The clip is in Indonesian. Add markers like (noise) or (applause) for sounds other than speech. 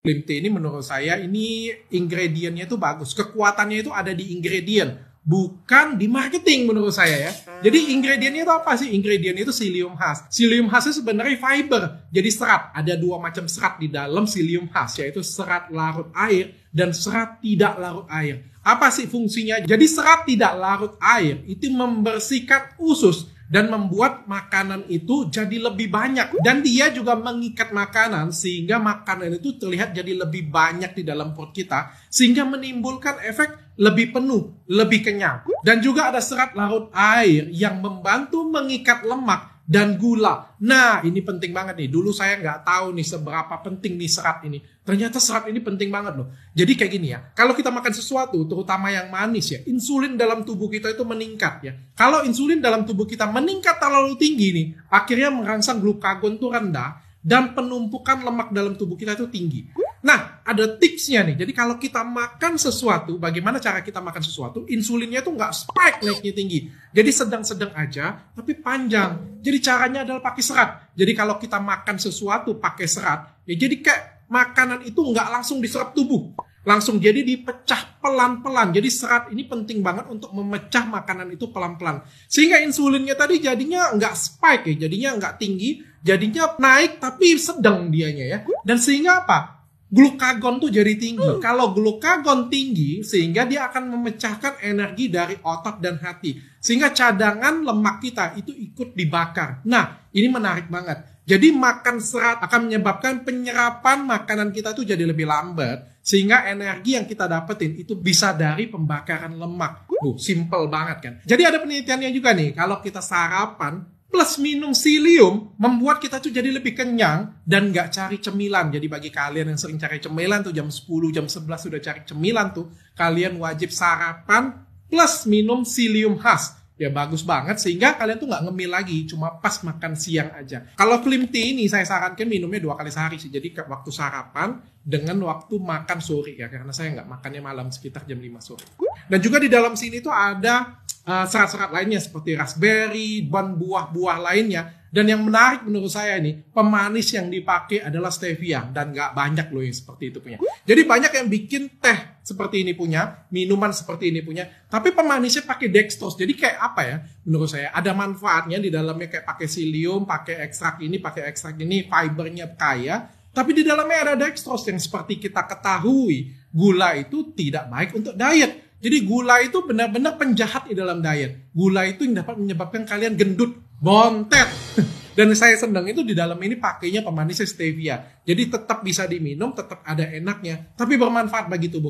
Lim tea ini menurut saya ini ingredientnya itu bagus. Kekuatannya itu ada di ingredient, bukan di marketing menurut saya ya. Jadi ingredientnya itu apa sih? Ingredient itu psyllium khas. Psyllium khas itu sebenarnya fiber, jadi serat. Ada dua macam serat di dalam psyllium khas, yaitu serat larut air dan serat tidak larut air. Apa sih fungsinya? Jadi serat tidak larut air itu membersihkan usus dan membuat makanan itu jadi lebih banyak dan dia juga mengikat makanan sehingga makanan itu terlihat jadi lebih banyak di dalam perut kita sehingga menimbulkan efek lebih penuh, lebih kenyang. Dan juga ada serat larut air yang membantu mengikat lemak dan gula. Nah, ini penting banget nih. Dulu saya nggak tahu nih seberapa penting nih serat ini. Ternyata serat ini penting banget loh. Jadi kayak gini ya, kalau kita makan sesuatu, terutama yang manis ya, insulin dalam tubuh kita itu meningkat ya. Kalau insulin dalam tubuh kita meningkat terlalu tinggi nih, akhirnya merangsang glukagon tuh rendah, dan penumpukan lemak dalam tubuh kita itu tinggi. Nah, ada tipsnya nih. Jadi kalau kita makan sesuatu, bagaimana cara kita makan sesuatu? Insulinnya tuh nggak spike naiknya tinggi. Jadi sedang-sedang aja, tapi panjang. Jadi caranya adalah pakai serat. Jadi kalau kita makan sesuatu pakai serat, ya jadi kayak makanan itu nggak langsung diserap tubuh. Langsung jadi dipecah pelan-pelan. Jadi serat ini penting banget untuk memecah makanan itu pelan-pelan. Sehingga insulinnya tadi jadinya nggak spike ya, jadinya nggak tinggi, jadinya naik tapi sedang dianya ya. Dan sehingga apa? glukagon tuh jadi tinggi. Hmm. Kalau glukagon tinggi, sehingga dia akan memecahkan energi dari otot dan hati. Sehingga cadangan lemak kita itu ikut dibakar. Nah, ini menarik banget. Jadi makan serat akan menyebabkan penyerapan makanan kita itu jadi lebih lambat. Sehingga energi yang kita dapetin itu bisa dari pembakaran lemak. Uh, simple banget kan. Jadi ada penelitiannya juga nih, kalau kita sarapan, plus minum silium membuat kita tuh jadi lebih kenyang dan nggak cari cemilan. Jadi bagi kalian yang sering cari cemilan tuh jam 10, jam 11 sudah cari cemilan tuh, kalian wajib sarapan plus minum silium khas ya bagus banget sehingga kalian tuh nggak ngemil lagi cuma pas makan siang aja kalau flim tea ini saya sarankan minumnya dua kali sehari sih jadi waktu sarapan dengan waktu makan sore ya karena saya nggak makannya malam sekitar jam 5 sore dan juga di dalam sini tuh ada eh, serat-serat uh, lainnya seperti raspberry buah-buah lainnya dan yang menarik menurut saya ini, pemanis yang dipakai adalah stevia dan nggak banyak loh yang seperti itu punya. Jadi banyak yang bikin teh seperti ini punya, minuman seperti ini punya, tapi pemanisnya pakai dextrose. Jadi kayak apa ya? Menurut saya ada manfaatnya di dalamnya kayak pakai silium, pakai ekstrak ini, pakai ekstrak ini, fibernya kaya, tapi di dalamnya ada dextrose yang seperti kita ketahui, gula itu tidak baik untuk diet jadi gula itu benar-benar penjahat di dalam diet. Gula itu yang dapat menyebabkan kalian gendut, bontet. (laughs) Dan saya senang itu di dalam ini pakainya pemanisnya stevia. Jadi tetap bisa diminum, tetap ada enaknya, tapi bermanfaat bagi tubuh.